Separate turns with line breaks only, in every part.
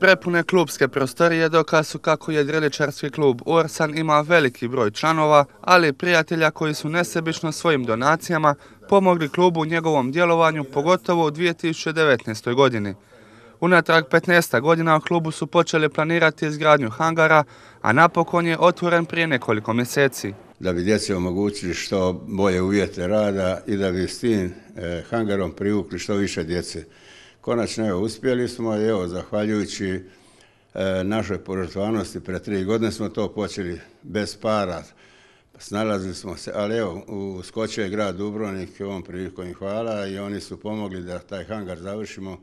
Prepune klubske prostorije dokaz su kako je driličarski klub Orsan ima veliki broj članova, ali prijatelja koji su nesebično svojim donacijama pomogli klubu u njegovom djelovanju pogotovo u 2019. godini. Unatrag 15. godina u klubu su počeli planirati izgradnju hangara, a napokon je otvoren prije nekoliko mjeseci.
Da bi djeci omogućili što bolje uvjete rada i da bi s tim eh, hangarom privukli što više djece Konačno je, uspjeli smo i evo, zahvaljujući e, našoj požrtvanosti, pre tri godine smo to počeli bez para, snalazili smo se, ali evo, uskočio je grad Dubrovnik, ovom prilikom im hvala i oni su pomogli da taj hangar završimo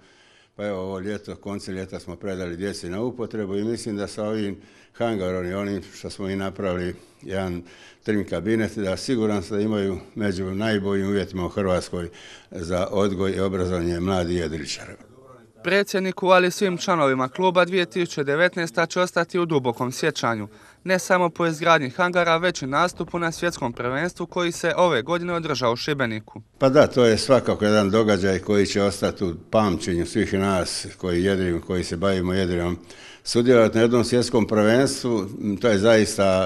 pa evo, ovo ljeto, konci ljeta smo predali djeci na upotrebu i mislim da sa ovim hangarom i onim što smo i napravili jedan trim kabinet, da siguran se da imaju među najboljim uvjetima u Hrvatskoj za odgoj i obrazovanje mladih jedričara.
Predsjedniku, ali svim članovima kluba 2019. će ostati u dubokom sjećanju ne samo po izgradnji hangara, već i nastupu na svjetskom prvenstvu koji se ove godine održao u Šibeniku.
Pa da, to je svakako jedan događaj koji će ostati u pamćenju svih nas koji jedrim, koji se bavimo jedrinom. Sudjelovati na jednom svjetskom prvenstvu, to je zaista,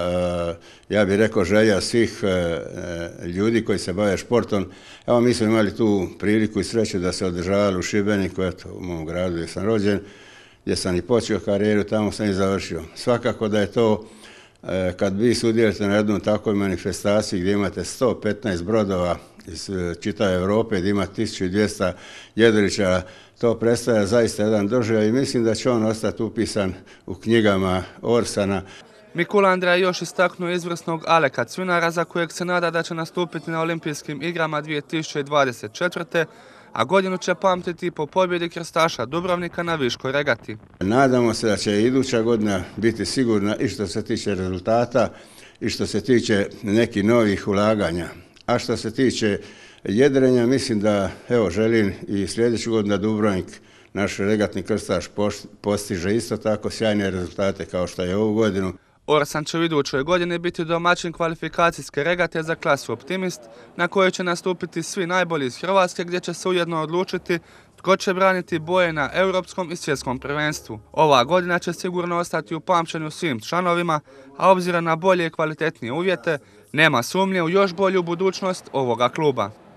e, ja bih rekao, želja svih e, e, ljudi koji se bave športom. Evo, mi smo imali tu priliku i sreću da se održavali u Šibeniku, eto, u mom gradu gdje sam rođen gdje sam i počeo karijeru, tamo sam i završio. Svakako da je to, e, kad vi sudjelite na jednom takvoj manifestaciji gdje imate 115 brodova iz e, čitave Europe, gdje ima 1200 jedrića. to predstavlja zaista jedan doživljaj i mislim da će on ostati upisan u knjigama Orsana.
Mikula je još istaknuo izvrsnog Aleka Cvinara za kojeg se nada da će nastupiti na olimpijskim igrama 2024 a godinu će pamtiti po pobjedi krstaša Dubrovnika na Viškoj regati.
Nadamo se da će iduća godina biti sigurna i što se tiče rezultata i što se tiče nekih novih ulaganja. A što se tiče jedrenja, mislim da evo želim i sljedeću godinu da Dubrovnik naš regatni krstaš postiže isto tako sjajne rezultate kao što je ovu godinu.
Orsan će u idućoj godini biti domaćin kvalifikacijske regate za klasu Optimist, na kojoj će nastupiti svi najbolji iz Hrvatske gdje će se ujedno odlučiti tko će braniti boje na europskom i svjetskom prvenstvu. Ova godina će sigurno ostati u pamćenju svim članovima, a obzira na bolje i kvalitetnije uvjete, nema sumnje u još bolju budućnost ovoga kluba.